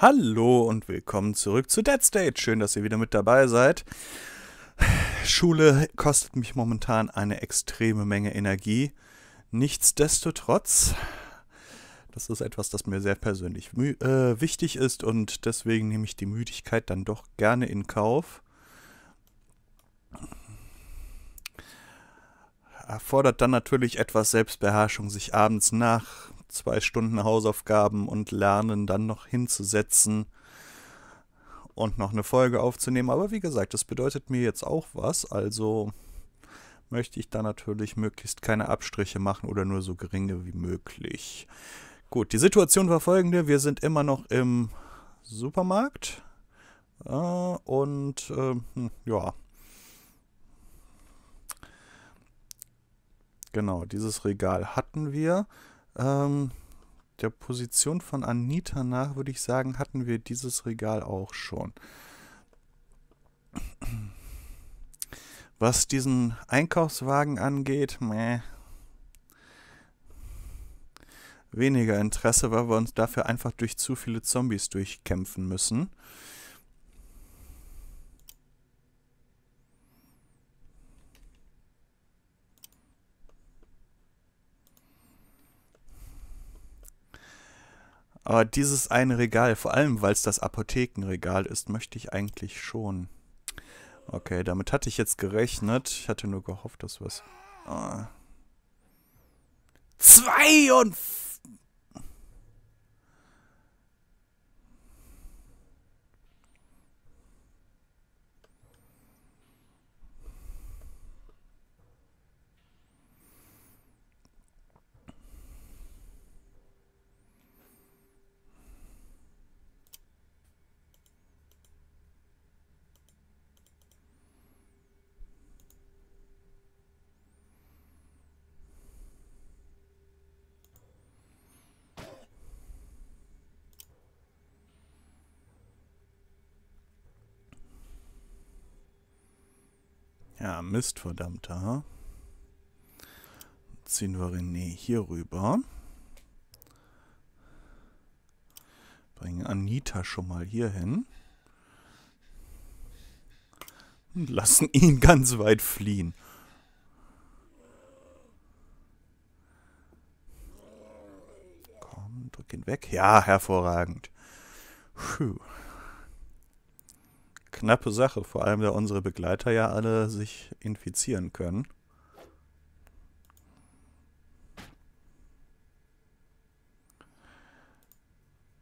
Hallo und willkommen zurück zu Dead State. Schön, dass ihr wieder mit dabei seid. Schule kostet mich momentan eine extreme Menge Energie. Nichtsdestotrotz, das ist etwas, das mir sehr persönlich äh, wichtig ist und deswegen nehme ich die Müdigkeit dann doch gerne in Kauf. Erfordert dann natürlich etwas Selbstbeherrschung, sich abends nach zwei Stunden Hausaufgaben und Lernen dann noch hinzusetzen und noch eine Folge aufzunehmen. Aber wie gesagt, das bedeutet mir jetzt auch was, also möchte ich da natürlich möglichst keine Abstriche machen oder nur so geringe wie möglich. Gut, die Situation war folgende. Wir sind immer noch im Supermarkt. Äh, und äh, ja. Genau, dieses Regal hatten wir. Ähm, der Position von Anita nach würde ich sagen, hatten wir dieses Regal auch schon. Was diesen Einkaufswagen angeht, meh. Weniger Interesse, weil wir uns dafür einfach durch zu viele Zombies durchkämpfen müssen. Aber dieses eine Regal, vor allem weil es das Apothekenregal ist, möchte ich eigentlich schon. Okay, damit hatte ich jetzt gerechnet. Ich hatte nur gehofft, dass was... Ah. 42! Ja, Mist, verdammter. Ziehen wir René hier rüber. Bringen Anita schon mal hier hin. Und lassen ihn ganz weit fliehen. Komm, drück ihn weg. Ja, hervorragend. Puh knappe Sache, vor allem da unsere Begleiter ja alle sich infizieren können.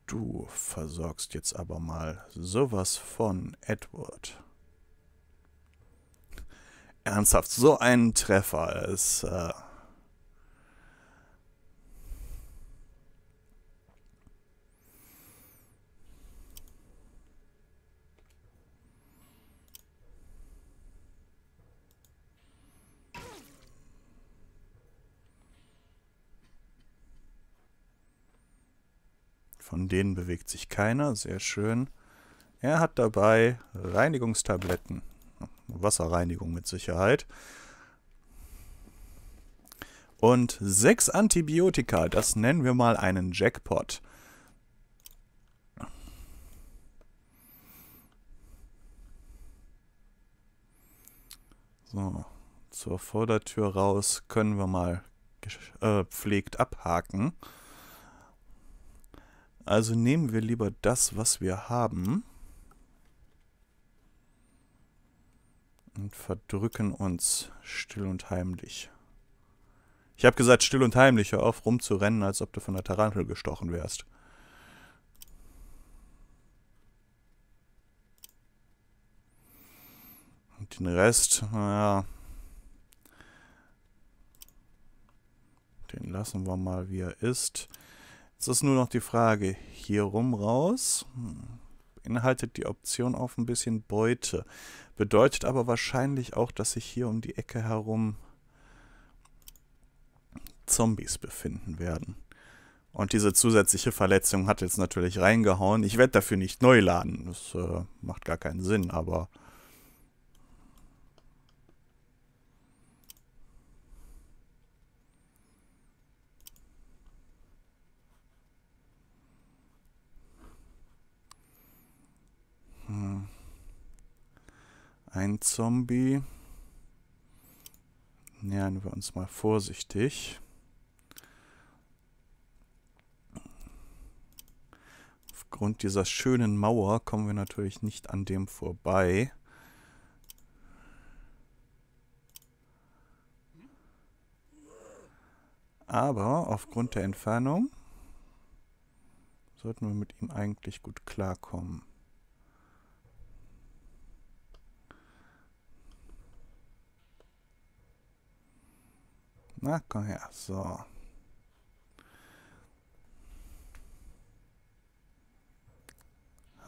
Du versorgst jetzt aber mal sowas von Edward. Ernsthaft, so ein Treffer ist... Äh Von denen bewegt sich keiner. Sehr schön. Er hat dabei Reinigungstabletten. Wasserreinigung mit Sicherheit. Und sechs Antibiotika. Das nennen wir mal einen Jackpot. So, zur Vordertür raus können wir mal äh, pflegt abhaken. Also nehmen wir lieber das, was wir haben. Und verdrücken uns still und heimlich. Ich habe gesagt, still und heimlich, hör auf rumzurennen, als ob du von der Tarantel gestochen wärst. Und den Rest, naja. Den lassen wir mal, wie er ist. Jetzt ist nur noch die Frage, hier rum raus. Hm, beinhaltet die Option auf ein bisschen Beute. Bedeutet aber wahrscheinlich auch, dass sich hier um die Ecke herum Zombies befinden werden. Und diese zusätzliche Verletzung hat jetzt natürlich reingehauen. Ich werde dafür nicht neu laden. Das äh, macht gar keinen Sinn, aber Ein Zombie. Nähern wir uns mal vorsichtig. Aufgrund dieser schönen Mauer kommen wir natürlich nicht an dem vorbei. Aber aufgrund der Entfernung sollten wir mit ihm eigentlich gut klarkommen. Na, komm her. So.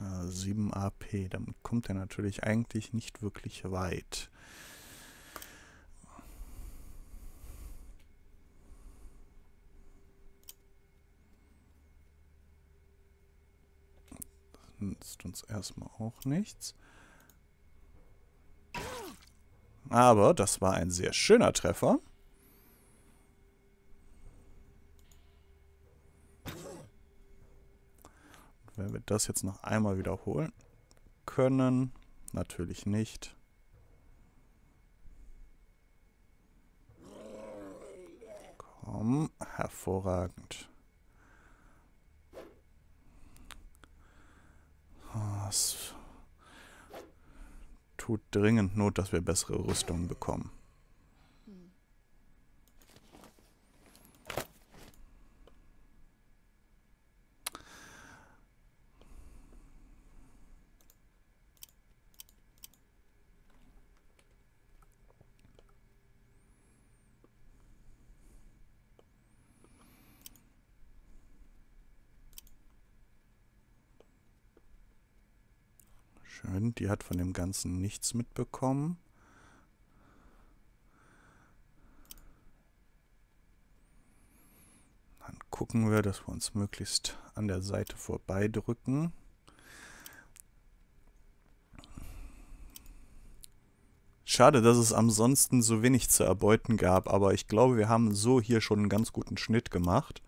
Äh, 7 AP, damit kommt er natürlich eigentlich nicht wirklich weit. nützt uns erstmal auch nichts. Aber das war ein sehr schöner Treffer. Wenn wir das jetzt noch einmal wiederholen können, natürlich nicht. Komm, hervorragend. Es tut dringend Not, dass wir bessere Rüstungen bekommen. Die hat von dem Ganzen nichts mitbekommen. Dann gucken wir, dass wir uns möglichst an der Seite vorbeidrücken. Schade, dass es ansonsten so wenig zu erbeuten gab, aber ich glaube, wir haben so hier schon einen ganz guten Schnitt gemacht.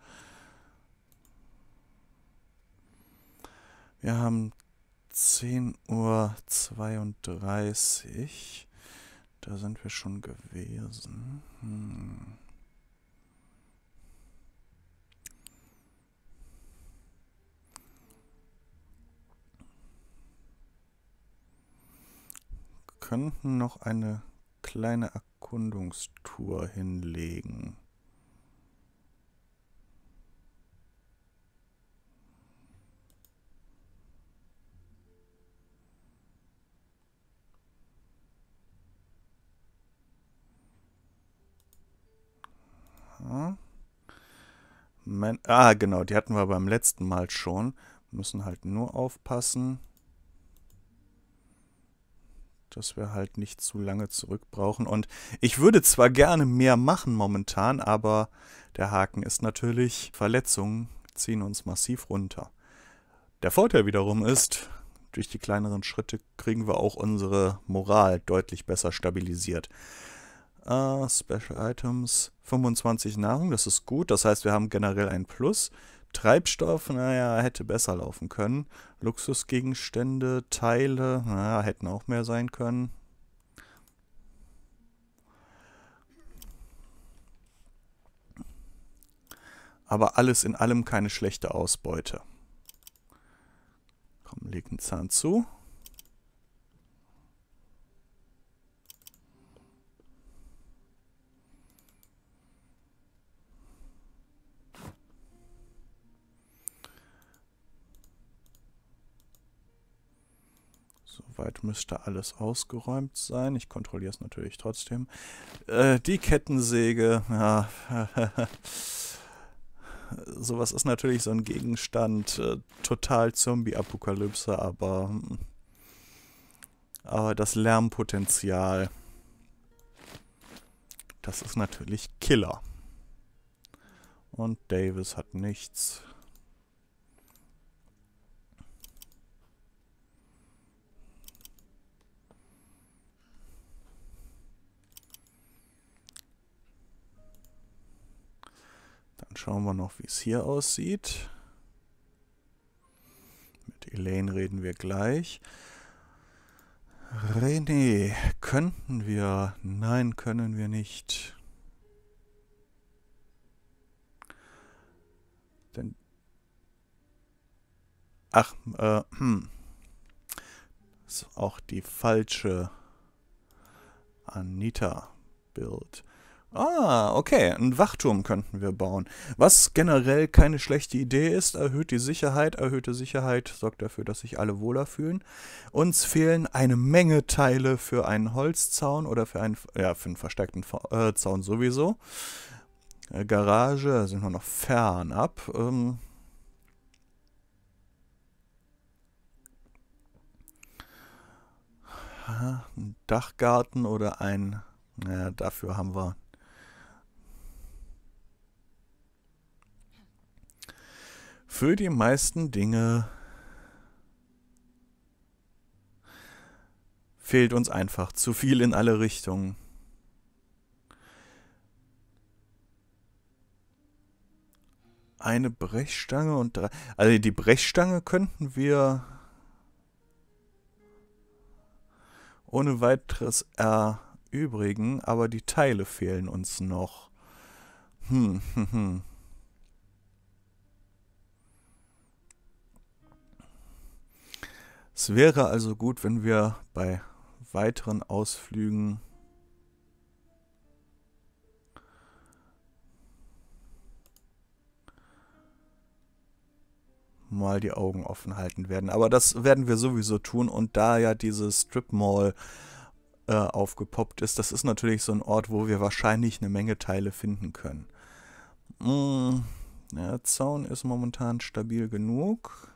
Wir haben 10.32 Uhr. Da sind wir schon gewesen. Hm. Könnten noch eine kleine Erkundungstour hinlegen. Man ah, genau, die hatten wir beim letzten Mal schon. Müssen halt nur aufpassen, dass wir halt nicht zu lange zurück brauchen. Und ich würde zwar gerne mehr machen momentan, aber der Haken ist natürlich, Verletzungen ziehen uns massiv runter. Der Vorteil wiederum ist, durch die kleineren Schritte kriegen wir auch unsere Moral deutlich besser stabilisiert. Uh, Special Items 25 Nahrung, das ist gut. Das heißt, wir haben generell ein Plus. Treibstoff, naja, hätte besser laufen können. Luxusgegenstände, Teile, naja, hätten auch mehr sein können. Aber alles in allem keine schlechte Ausbeute. Komm, leg einen Zahn zu. Soweit müsste alles ausgeräumt sein. Ich kontrolliere es natürlich trotzdem. Äh, die Kettensäge, ja. Sowas ist natürlich so ein Gegenstand. Äh, total Zombie-Apokalypse, aber. Mm, aber das Lärmpotenzial. Das ist natürlich Killer. Und Davis hat nichts. Dann schauen wir noch, wie es hier aussieht. Mit Elaine reden wir gleich. René, könnten wir? Nein, können wir nicht. Denn Ach, äh, hm. ist auch die falsche Anita-Bild. Ah, okay, einen Wachturm könnten wir bauen. Was generell keine schlechte Idee ist, erhöht die Sicherheit. Erhöhte Sicherheit sorgt dafür, dass sich alle wohler fühlen. Uns fehlen eine Menge Teile für einen Holzzaun oder für einen, ja, für einen verstärkten äh, Zaun sowieso. Äh, Garage sind wir noch fern ab. Ähm Dachgarten oder ein... Naja, dafür haben wir für die meisten Dinge fehlt uns einfach zu viel in alle Richtungen. Eine Brechstange und drei. Also die Brechstange könnten wir ohne weiteres erübrigen, aber die Teile fehlen uns noch. Hm, hm, hm. Es wäre also gut, wenn wir bei weiteren Ausflügen mal die Augen offen halten werden. Aber das werden wir sowieso tun. Und da ja dieses Strip Mall äh, aufgepoppt ist, das ist natürlich so ein Ort, wo wir wahrscheinlich eine Menge Teile finden können. Hm, der Zaun ist momentan stabil genug.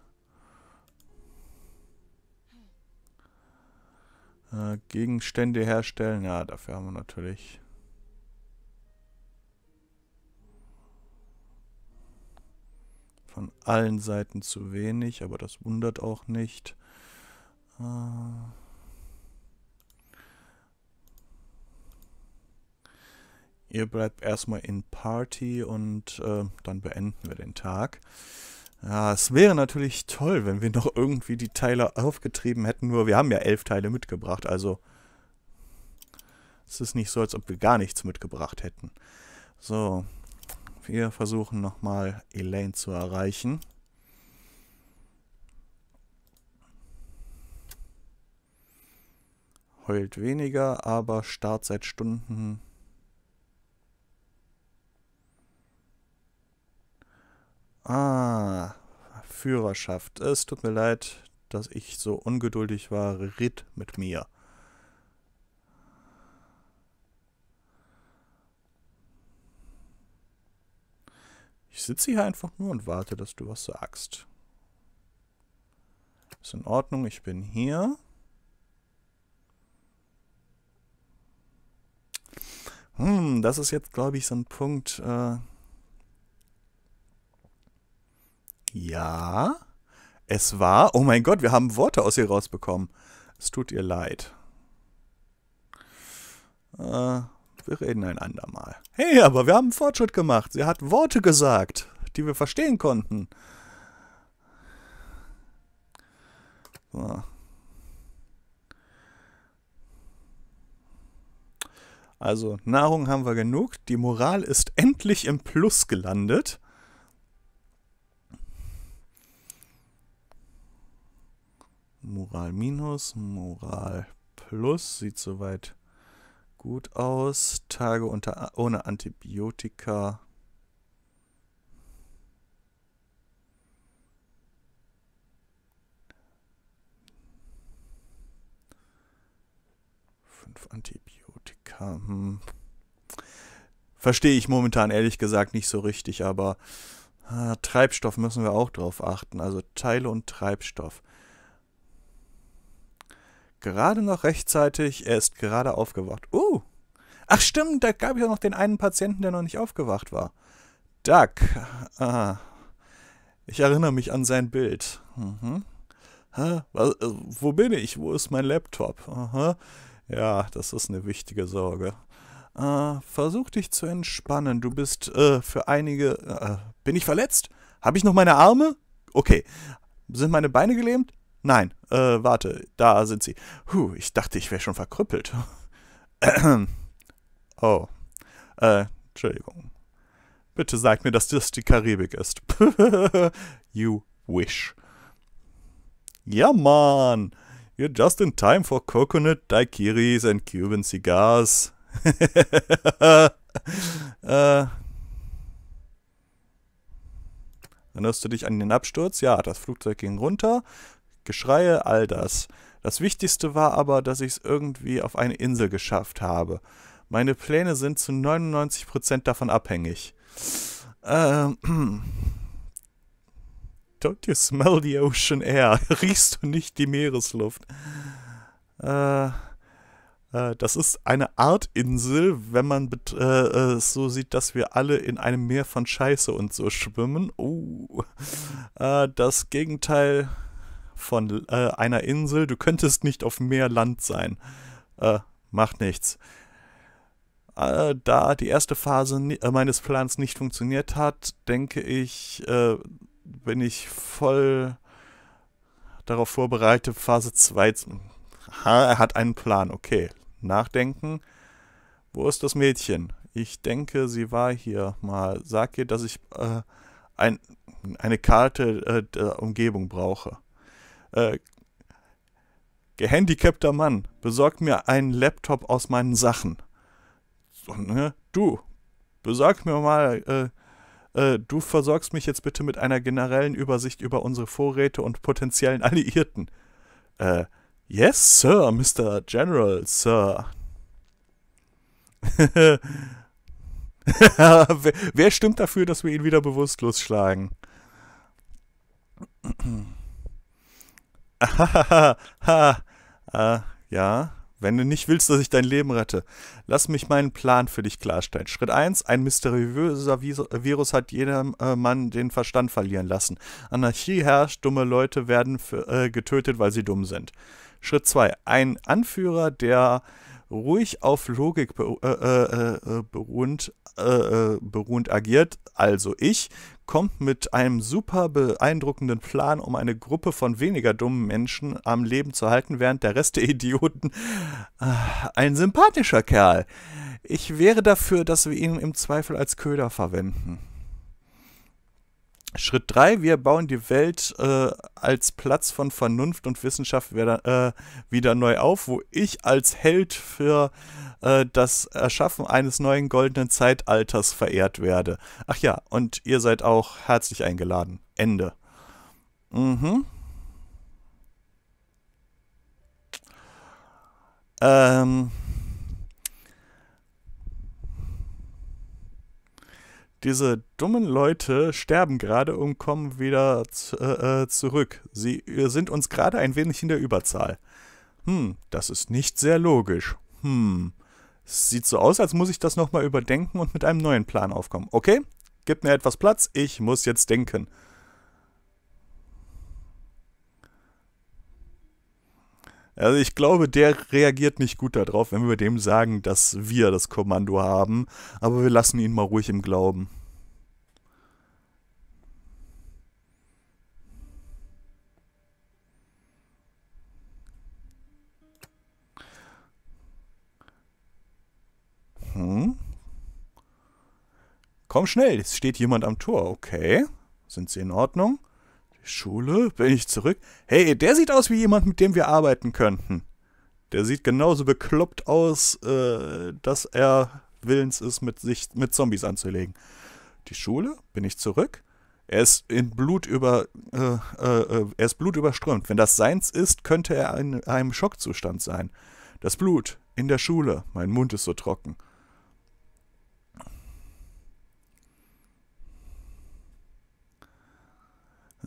Äh, Gegenstände herstellen. Ja, dafür haben wir natürlich... Von allen Seiten zu wenig, aber das wundert auch nicht. Äh, ihr bleibt erstmal in Party und äh, dann beenden wir den Tag. Ja, es wäre natürlich toll, wenn wir noch irgendwie die Teile aufgetrieben hätten, nur wir haben ja elf Teile mitgebracht, also es ist nicht so, als ob wir gar nichts mitgebracht hätten. So, wir versuchen nochmal Elaine zu erreichen. Heult weniger, aber starrt seit Stunden Ah, Führerschaft. Es tut mir leid, dass ich so ungeduldig war. Ritt mit mir. Ich sitze hier einfach nur und warte, dass du was sagst. Ist in Ordnung, ich bin hier. Hm, das ist jetzt, glaube ich, so ein Punkt, äh Ja, es war. Oh mein Gott, wir haben Worte aus ihr rausbekommen. Es tut ihr leid. Äh, wir reden ein andermal. Hey, aber wir haben Fortschritt gemacht. Sie hat Worte gesagt, die wir verstehen konnten. So. Also, Nahrung haben wir genug. Die Moral ist endlich im Plus gelandet. Moral minus, Moral plus. Sieht soweit gut aus. Tage unter, ohne Antibiotika. Fünf Antibiotika. Hm. Verstehe ich momentan ehrlich gesagt nicht so richtig, aber ah, Treibstoff müssen wir auch drauf achten. Also Teile und Treibstoff gerade noch rechtzeitig. Er ist gerade aufgewacht. Uh! Ach stimmt, da gab es ja noch den einen Patienten, der noch nicht aufgewacht war. Duck. Ah. Ich erinnere mich an sein Bild. Mhm. Ha, was, äh, wo bin ich? Wo ist mein Laptop? Aha. Ja, das ist eine wichtige Sorge. Äh, versuch dich zu entspannen. Du bist äh, für einige... Äh, äh bin ich verletzt? Habe ich noch meine Arme? Okay. Sind meine Beine gelähmt? Nein, äh, warte, da sind sie. Huh, ich dachte, ich wäre schon verkrüppelt. oh. Äh, Entschuldigung. Bitte sag mir, dass das die Karibik ist. you wish. Ja, Mann. You're just in time for coconut daiquiris and Cuban cigars. äh, Erinnerst du dich an den Absturz? Ja, das Flugzeug ging runter. Geschreie, all das. Das Wichtigste war aber, dass ich es irgendwie auf eine Insel geschafft habe. Meine Pläne sind zu 99% davon abhängig. Ähm. Don't you smell the ocean air? Riechst du nicht die Meeresluft? Äh, äh, das ist eine Art Insel, wenn man äh, äh, so sieht, dass wir alle in einem Meer von Scheiße und so schwimmen. Oh, äh, das Gegenteil von äh, einer Insel. Du könntest nicht auf mehr Land sein. Äh, macht nichts. Äh, da die erste Phase äh, meines Plans nicht funktioniert hat, denke ich, äh, bin ich voll darauf vorbereitet, Phase 2 zu... Ha, er hat einen Plan, okay. Nachdenken. Wo ist das Mädchen? Ich denke, sie war hier mal. Sag ihr, dass ich äh, ein, eine Karte äh, der Umgebung brauche äh, gehandicapter Mann, besorg mir einen Laptop aus meinen Sachen. So, ne? Du, besorg mir mal, äh, äh, du versorgst mich jetzt bitte mit einer generellen Übersicht über unsere Vorräte und potenziellen Alliierten. Äh, yes, Sir, Mr. General, Sir. wer, wer stimmt dafür, dass wir ihn wieder bewusstlos schlagen? äh, ja, wenn du nicht willst, dass ich dein Leben rette, lass mich meinen Plan für dich klarstellen. Schritt 1. Ein mysteriöser Virus hat jedem äh, Mann den Verstand verlieren lassen. Anarchie herrscht, dumme Leute werden äh, getötet, weil sie dumm sind. Schritt 2. Ein Anführer, der ruhig auf Logik äh, äh, äh, beruhend, beruhend agiert, also ich, kommt mit einem super beeindruckenden Plan, um eine Gruppe von weniger dummen Menschen am Leben zu halten, während der Rest der Idioten äh, ein sympathischer Kerl. Ich wäre dafür, dass wir ihn im Zweifel als Köder verwenden. Schritt 3, wir bauen die Welt äh, als Platz von Vernunft und Wissenschaft wieder, äh, wieder neu auf, wo ich als Held für äh, das Erschaffen eines neuen goldenen Zeitalters verehrt werde. Ach ja, und ihr seid auch herzlich eingeladen. Ende. Mhm. Ähm. diese dummen Leute sterben gerade und kommen wieder äh, äh, zurück. Sie äh, sind uns gerade ein wenig in der Überzahl. Hm, das ist nicht sehr logisch. Hm, sieht so aus, als muss ich das nochmal überdenken und mit einem neuen Plan aufkommen. Okay, gib mir etwas Platz, ich muss jetzt denken. Also ich glaube, der reagiert nicht gut darauf, wenn wir dem sagen, dass wir das Kommando haben, aber wir lassen ihn mal ruhig im Glauben. Hm. Komm schnell, es steht jemand am Tor. Okay, sind sie in Ordnung? Schule? Bin ich zurück? Hey, der sieht aus wie jemand, mit dem wir arbeiten könnten. Der sieht genauso bekloppt aus, äh, dass er willens ist, mit sich mit Zombies anzulegen. Die Schule? Bin ich zurück? Er ist in Blut über, äh, äh, äh er ist blutüberströmt. Wenn das seins ist, könnte er in einem Schockzustand sein. Das Blut in der Schule. Mein Mund ist so trocken.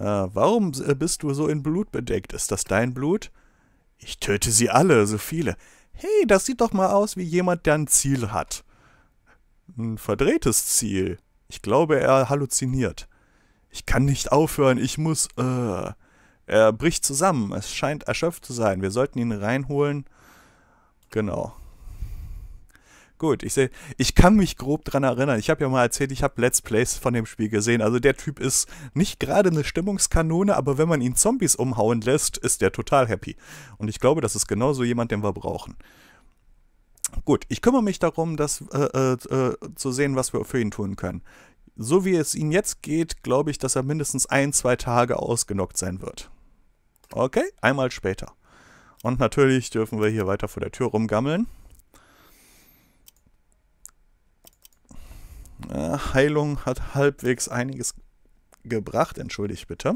Äh, warum äh, bist du so in Blut bedeckt? Ist das dein Blut? Ich töte sie alle, so viele. Hey, das sieht doch mal aus wie jemand, der ein Ziel hat. Ein verdrehtes Ziel. Ich glaube, er halluziniert. Ich kann nicht aufhören, ich muss. Äh. Er bricht zusammen. Es scheint erschöpft zu sein. Wir sollten ihn reinholen. Genau. Gut, ich sehe, ich kann mich grob dran erinnern. Ich habe ja mal erzählt, ich habe Let's Plays von dem Spiel gesehen. Also der Typ ist nicht gerade eine Stimmungskanone, aber wenn man ihn Zombies umhauen lässt, ist der total happy. Und ich glaube, das ist genauso jemand, den wir brauchen. Gut, ich kümmere mich darum, das äh, äh, äh, zu sehen, was wir für ihn tun können. So wie es ihm jetzt geht, glaube ich, dass er mindestens ein, zwei Tage ausgenockt sein wird. Okay, einmal später. Und natürlich dürfen wir hier weiter vor der Tür rumgammeln. Äh, Heilung hat halbwegs einiges gebracht. Entschuldigt bitte.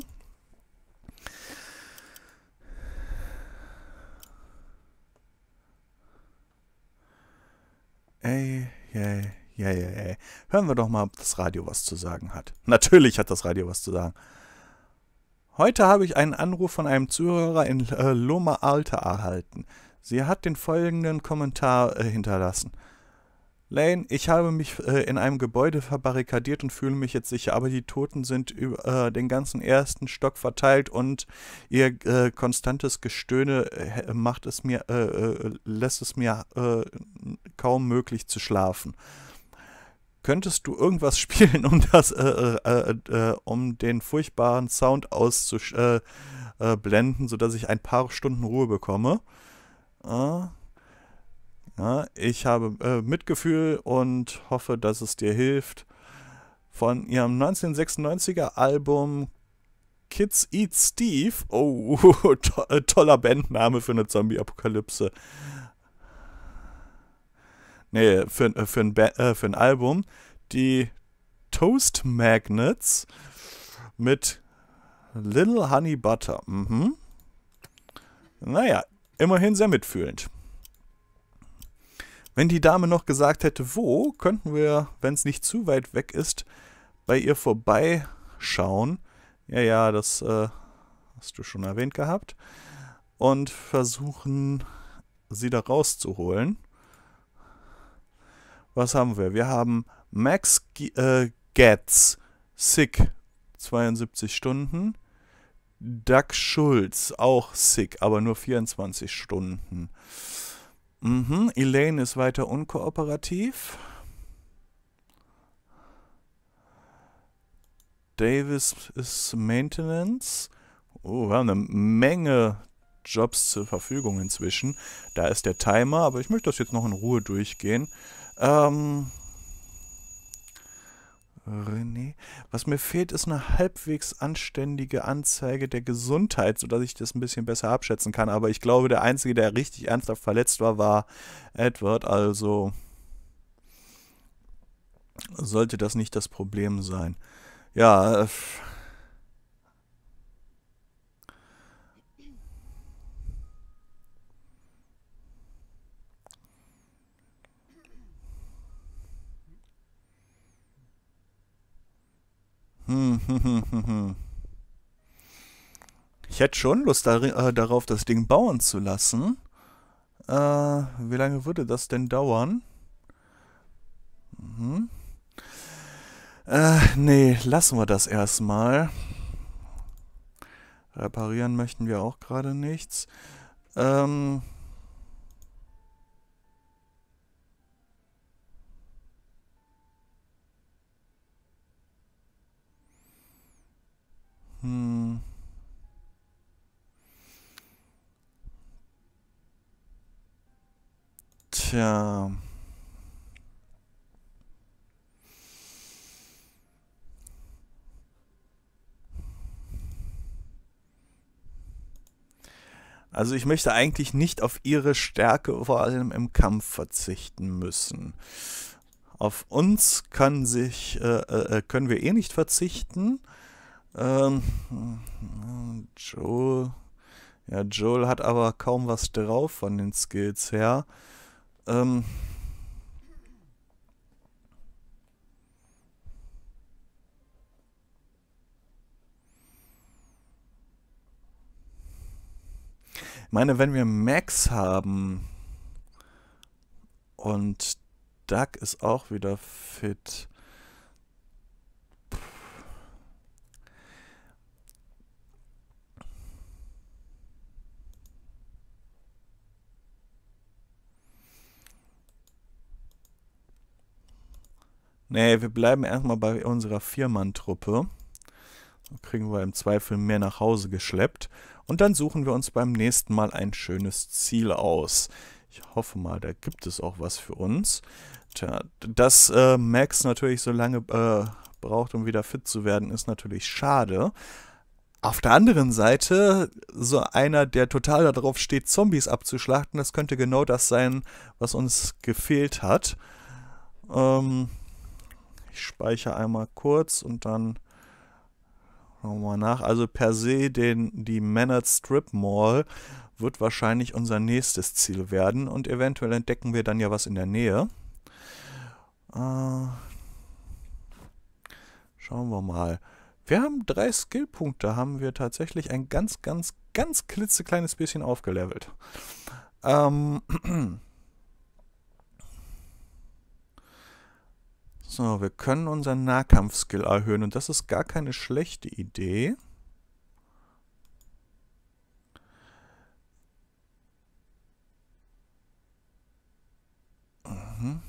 Ey, ey, ey, ey, ey. Hören wir doch mal, ob das Radio was zu sagen hat. Natürlich hat das Radio was zu sagen. Heute habe ich einen Anruf von einem Zuhörer in äh, Loma Alta erhalten. Sie hat den folgenden Kommentar äh, hinterlassen. Lane, ich habe mich äh, in einem Gebäude verbarrikadiert und fühle mich jetzt sicher, aber die Toten sind über äh, den ganzen ersten Stock verteilt und ihr äh, konstantes Gestöhne äh, macht es mir, äh, äh, lässt es mir kaum möglich zu schlafen. Könntest du irgendwas spielen, um das, um den furchtbaren Sound auszublenden, äh, äh, sodass ich ein paar Stunden Ruhe bekomme? Äh, ja, ne? ich habe äh, Mitgefühl und hoffe, dass es dir hilft. Von ihrem 1996er Album Kids Eat Steve. Oh, to äh, toller Bandname für eine Zombie-Apokalypse. Nee, für, äh, für, ein äh, für ein Album. Die Toast Magnets mit Little Honey Butter. Mhm. Naja, immerhin sehr mitfühlend. Wenn die Dame noch gesagt hätte, wo, könnten wir, wenn es nicht zu weit weg ist, bei ihr vorbeischauen. Ja, ja, das äh, hast du schon erwähnt gehabt. Und versuchen, sie da rauszuholen. Was haben wir? Wir haben Max G äh, Getz, sick, 72 Stunden. Doug Schulz, auch sick, aber nur 24 Stunden. Mhm, Elaine ist weiter unkooperativ. Davis ist Maintenance. Oh, wir haben eine Menge Jobs zur Verfügung inzwischen. Da ist der Timer, aber ich möchte das jetzt noch in Ruhe durchgehen. Ähm, René. Was mir fehlt, ist eine halbwegs anständige Anzeige der Gesundheit, sodass ich das ein bisschen besser abschätzen kann. Aber ich glaube, der Einzige, der richtig ernsthaft verletzt war, war Edward. Also sollte das nicht das Problem sein. Ja, äh, Hm, hm, hm, ich hätte schon Lust dar äh, darauf, das Ding bauen zu lassen. Äh, wie lange würde das denn dauern? Mhm. Äh, nee, lassen wir das erstmal. Reparieren möchten wir auch gerade nichts. Ähm, Tja. Also ich möchte eigentlich nicht auf ihre Stärke vor allem im Kampf verzichten müssen. Auf uns kann sich, äh, äh, äh können wir eh nicht verzichten. Ähm, Joel, ja, Joel hat aber kaum was drauf von den Skills her. Ähm, Ich meine, wenn wir Max haben und Duck ist auch wieder fit, Nee, wir bleiben erstmal bei unserer Viermann-Truppe. So kriegen wir im Zweifel mehr nach Hause geschleppt. Und dann suchen wir uns beim nächsten Mal ein schönes Ziel aus. Ich hoffe mal, da gibt es auch was für uns. Tja, dass äh, Max natürlich so lange äh, braucht, um wieder fit zu werden, ist natürlich schade. Auf der anderen Seite, so einer, der total darauf steht, Zombies abzuschlachten, das könnte genau das sein, was uns gefehlt hat. Ähm, ich speichere einmal kurz und dann nochmal nach. Also per se den, die Mannered Strip Mall wird wahrscheinlich unser nächstes Ziel werden und eventuell entdecken wir dann ja was in der Nähe. Äh, schauen wir mal. Wir haben drei Skillpunkte, haben wir tatsächlich ein ganz, ganz, ganz klitzekleines bisschen aufgelevelt. Ähm, So, wir können unseren Nahkampfskill erhöhen und das ist gar keine schlechte Idee. Mhm.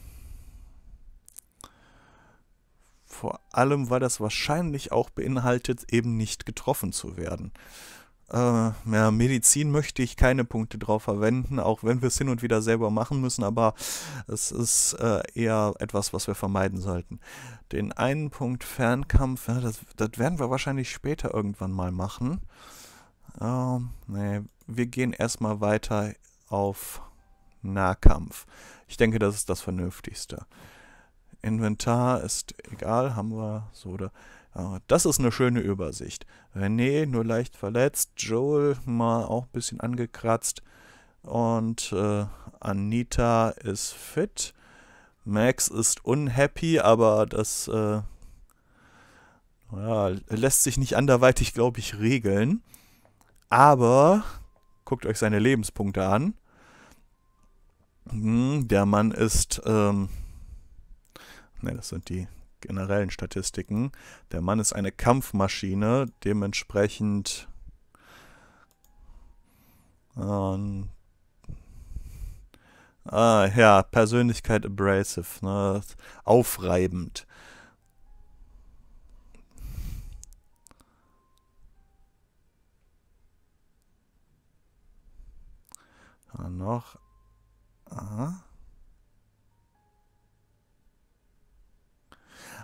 Vor allem, weil das wahrscheinlich auch beinhaltet, eben nicht getroffen zu werden. Äh, ja, Medizin möchte ich keine Punkte drauf verwenden, auch wenn wir es hin und wieder selber machen müssen, aber es ist äh, eher etwas, was wir vermeiden sollten. Den einen Punkt Fernkampf, ja, das, das, werden wir wahrscheinlich später irgendwann mal machen. Äh, nee, wir gehen erstmal weiter auf Nahkampf. Ich denke, das ist das Vernünftigste. Inventar ist egal, haben wir so oder... Ah, das ist eine schöne Übersicht. René nur leicht verletzt, Joel mal auch ein bisschen angekratzt und äh, Anita ist fit. Max ist unhappy, aber das äh, ja, lässt sich nicht anderweitig, glaube ich, regeln. Aber guckt euch seine Lebenspunkte an. Hm, der Mann ist... Ähm, ne, das sind die generellen Statistiken. Der Mann ist eine Kampfmaschine, dementsprechend ähm, Ah, ja, Persönlichkeit abrasive, ne? aufreibend. Dann ah, noch. Aha.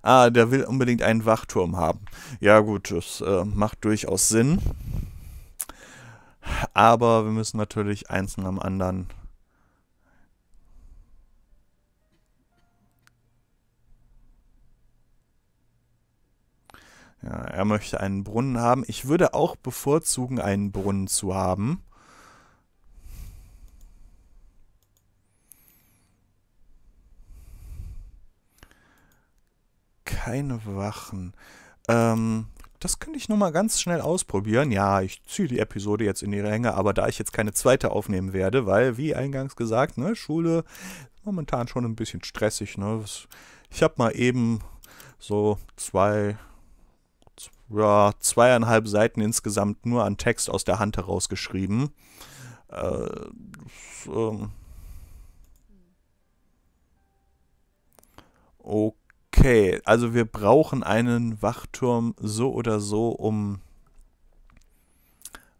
ah, der will unbedingt einen Wachturm haben. Ja gut, das äh, macht durchaus Sinn. Aber wir müssen natürlich eins nach dem anderen Ja, er möchte einen Brunnen haben. Ich würde auch bevorzugen, einen Brunnen zu haben. keine Wachen. Ähm, das könnte ich nochmal ganz schnell ausprobieren. Ja, ich ziehe die Episode jetzt in die Ränge, aber da ich jetzt keine zweite aufnehmen werde, weil, wie eingangs gesagt, ne, Schule momentan schon ein bisschen stressig. Ne? Ich habe mal eben so zwei, ja, zweieinhalb Seiten insgesamt nur an Text aus der Hand herausgeschrieben. Äh, so. Okay Okay, also wir brauchen einen Wachturm so oder so, um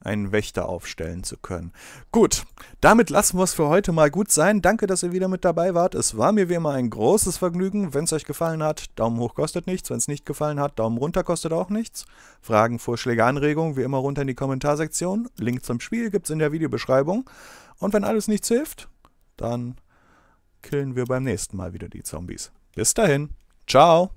einen Wächter aufstellen zu können. Gut, damit lassen wir es für heute mal gut sein. Danke, dass ihr wieder mit dabei wart. Es war mir wie immer ein großes Vergnügen. Wenn es euch gefallen hat, Daumen hoch kostet nichts. Wenn es nicht gefallen hat, Daumen runter kostet auch nichts. Fragen, Vorschläge, Anregungen, wie immer runter in die Kommentarsektion. Link zum Spiel gibt es in der Videobeschreibung. Und wenn alles nichts hilft, dann killen wir beim nächsten Mal wieder die Zombies. Bis dahin. Ciao.